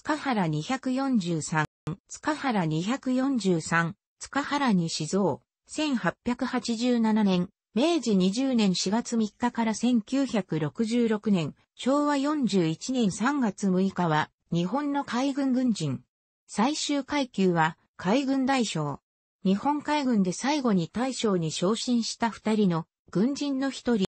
塚原243、塚原243、塚原西蔵、1887年、明治20年4月3日から1966年、昭和41年3月6日は、日本の海軍軍人。最終階級は、海軍大将。日本海軍で最後に大将に昇進した二人の軍人の一人。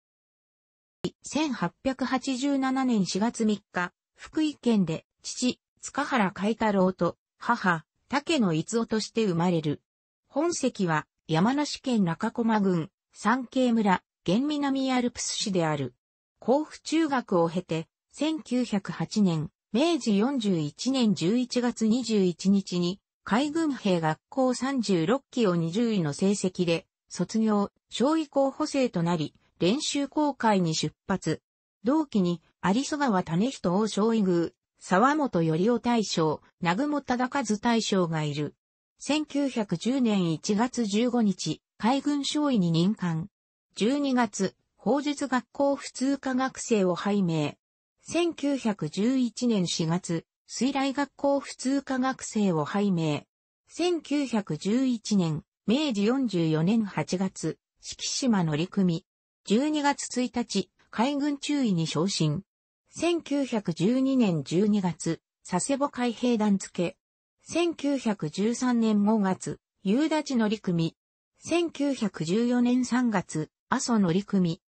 1887年4月3日、福井県で父、塚原海太郎と母、竹野逸夫として生まれる。本籍は山梨県中駒郡、三景村、現南アルプス市である。甲府中学を経て、1908年、明治41年11月21日に、海軍兵学校36期を20位の成績で、卒業、小位候補生となり、練習公開に出発。同期に、有曽川種人を小位宮、沢本頼夫大将、南雲忠和大将がいる。1910年1月15日、海軍少尉に任官。12月、法術学校普通科学生を拝命。1911年4月、水来学校普通科学生を拝命。1911年、明治44年8月、四季島乗組。12月1日、海軍中尉に昇進。1912年12月、佐世保海兵団付。け。1913年5月、夕立乗組。1914年3月、阿蘇乗組。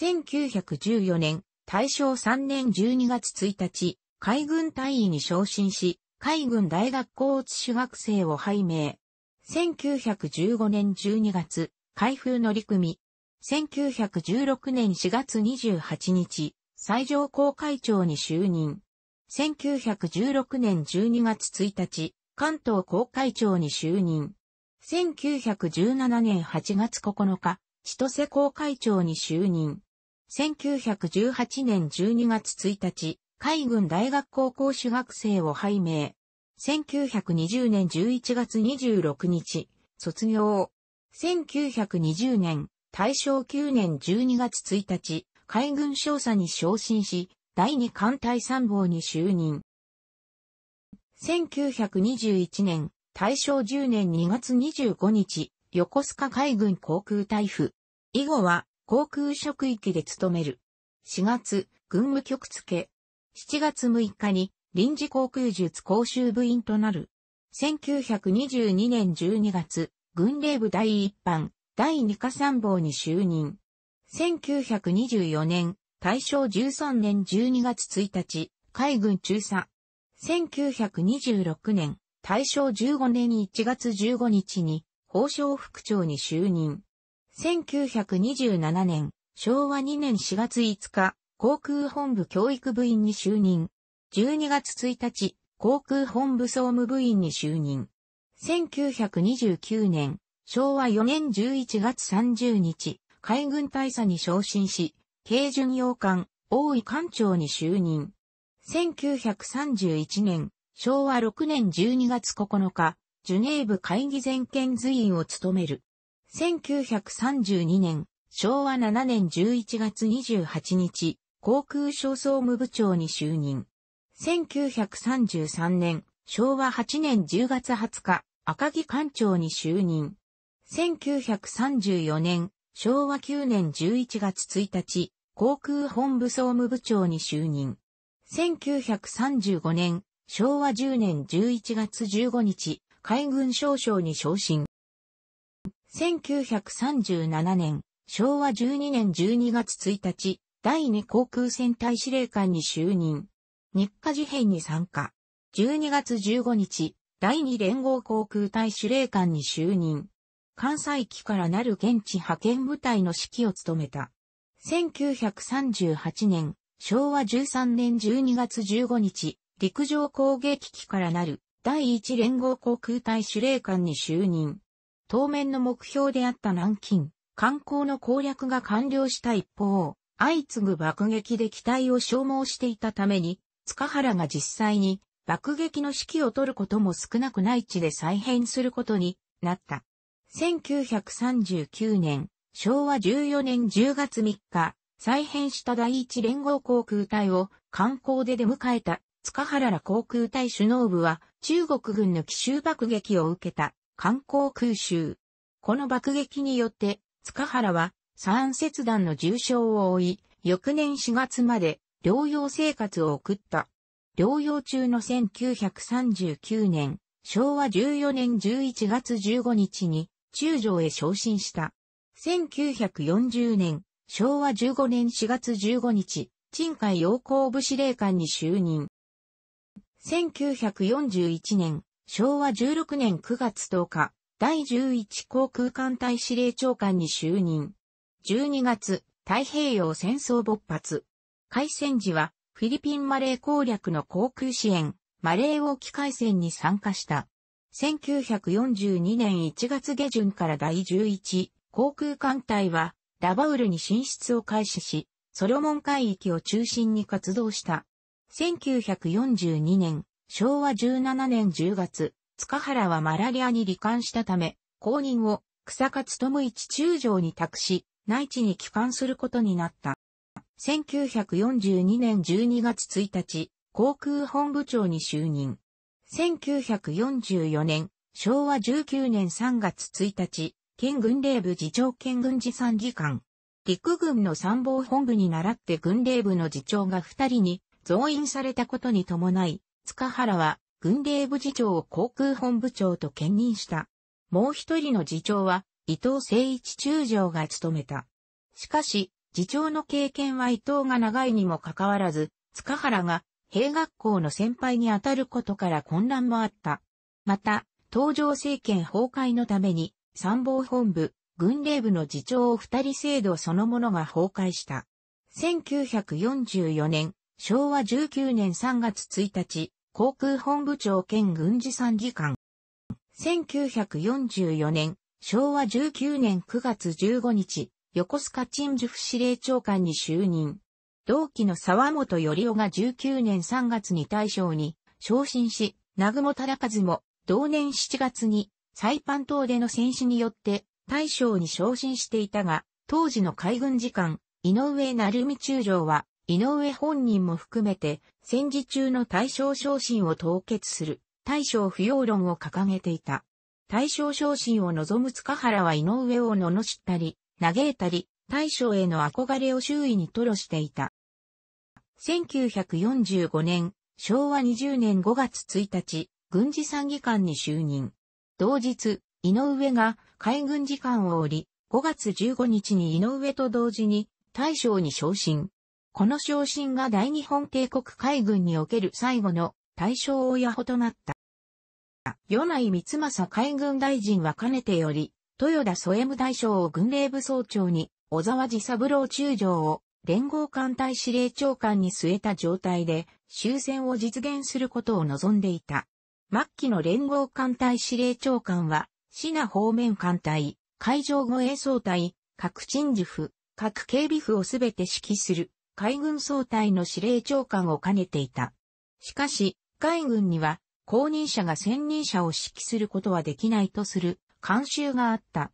1914年、大正3年12月1日、海軍大尉に昇進し、海軍大学校修学生を拝命。1915年12月、海風乗組。1916年4月28日、最上公会長に就任。1916年12月1日、関東公会長に就任。1917年8月9日、千歳公会長に就任。1918年12月1日、海軍大学高校主学生を拝命。1920年11月26日、卒業。1920年、大正9年12月1日、海軍少佐に昇進し、第二艦隊参謀に就任。1921年、大正10年2月25日、横須賀海軍航空隊府。以後は、航空職域で勤める。4月、軍務局付。7月6日に、臨時航空術講習部員となる。1922年12月、軍令部第1班、第2課参謀に就任。1924年、大正13年12月1日、海軍中佐。1926年、大正15年1月15日に、法省副長に就任。1927年、昭和2年4月5日、航空本部教育部員に就任。12月1日、航空本部総務部員に就任。1929年、昭和4年11月30日、海軍大佐に昇進し、軽巡洋艦、大井艦長に就任。1931年、昭和6年12月9日、ジュネーブ会議全権随員を務める。1932年、昭和7年11月28日、航空省総務部長に就任。1933年、昭和8年10月20日、赤木艦長に就任。1934年、昭和9年11月1日、航空本部総務部長に就任。1935年、昭和10年11月15日、海軍少将に昇進。1937年、昭和12年12月1日、第2航空戦隊司令官に就任。日課事変に参加。12月15日、第2連合航空隊司令官に就任。関西機からなる現地派遣部隊の指揮を務めた。1938年、昭和13年12月15日、陸上攻撃機からなる第1連合航空隊司令官に就任。当面の目標であった南京、観光の攻略が完了した一方、相次ぐ爆撃で機体を消耗していたために、塚原が実際に爆撃の指揮を取ることも少なくない地で再編することになった。1939年、昭和14年10月3日、再編した第一連合航空隊を観光で出迎えた塚原ら航空隊首脳部は中国軍の奇襲爆撃を受けた観光空襲。この爆撃によって塚原は三切断の重傷を負い、翌年4月まで療養生活を送った。療養中の1939年、昭和14年11月15日に中将へ昇進した。1940年、昭和15年4月15日、鎮海洋行部司令官に就任。1941年、昭和16年9月10日、第11航空艦隊司令長官に就任。12月、太平洋戦争勃発。開戦時は、フィリピンマレー攻略の航空支援、マレー沖海戦に参加した。1942年1月下旬から第11航空艦隊はラバウルに進出を開始し、ソロモン海域を中心に活動した。1942年、昭和17年10月、塚原はマラリアに罹患したため、後任を草勝智一中将に託し、内地に帰還することになった。1942年12月1日、航空本部長に就任。1944年、昭和19年3月1日、県軍令部次長県軍事参議官。陸軍の参謀本部に倣って軍令部の次長が二人に増員されたことに伴い、塚原は軍令部次長を航空本部長と兼任した。もう一人の次長は伊藤誠一中将が務めた。しかし、次長の経験は伊藤が長いにもかかわらず、塚原が兵学校の先輩に当たることから混乱もあった。また、東条政権崩壊のために、参謀本部、軍令部の次長を二人制度そのものが崩壊した。1944年、昭和19年3月1日、航空本部長兼軍事参議官。1944年、昭和19年9月15日、横須賀鎮守府司令長官に就任。同期の沢本よりおが19年3月に大将に昇進し、南雲忠和も同年7月にサイパン島での戦死によって大将に昇進していたが、当時の海軍次官、井上成美中将は、井上本人も含めて、戦時中の大将昇進を凍結する、大将不要論を掲げていた。大将昇進を望む塚原は井上を罵ったり、嘆いたり、大将への憧れを周囲に吐露していた。1945年、昭和20年5月1日、軍事参議官に就任。同日、井上が海軍次官を降り、5月15日に井上と同時に大将に昇進。この昇進が大日本帝国海軍における最後の大将親子となった。与内光政海軍大臣はかねてより、豊田添武大将を軍令部総長に小沢治三郎中将を連合艦隊司令長官に据えた状態で終戦を実現することを望んでいた。末期の連合艦隊司令長官は、シナ方面艦隊、海上護衛総隊、各鎮守府、各警備府をすべて指揮する海軍総隊の司令長官を兼ねていた。しかし、海軍には、後任者が専任者を指揮することはできないとする慣習があった。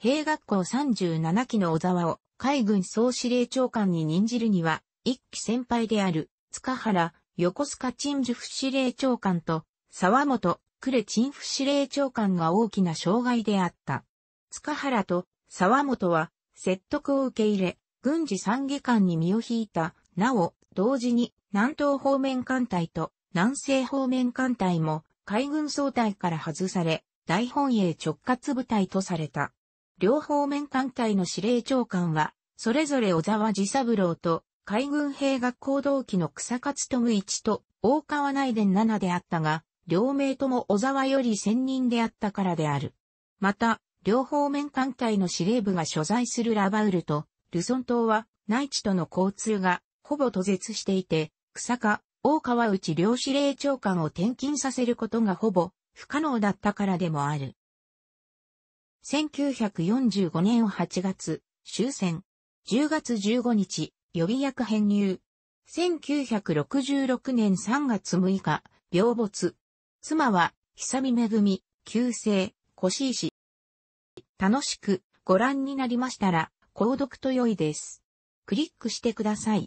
兵学校37期の小沢を海軍総司令長官に任じるには、一期先輩である塚原横須賀陳樹副司令長官と沢本呉陳副司令長官が大きな障害であった。塚原と沢本は説得を受け入れ、軍事参議官に身を引いた、なお、同時に南東方面艦隊と南西方面艦隊も海軍総隊から外され、大本営直轄部隊とされた。両方面艦隊の司令長官は、それぞれ小沢治三郎と、海軍兵学校同期の草勝富一と、大川内伝七であったが、両名とも小沢より先人であったからである。また、両方面艦隊の司令部が所在するラバウルと、ルソン島は、内地との交通が、ほぼ途絶していて、草加、大川内両司令長官を転勤させることがほぼ、不可能だったからでもある。1945年8月、終戦。10月15日、予備役編入。1966年3月6日、病没。妻は、久見恵み、旧姓、越石。楽しくご覧になりましたら、購読と良いです。クリックしてください。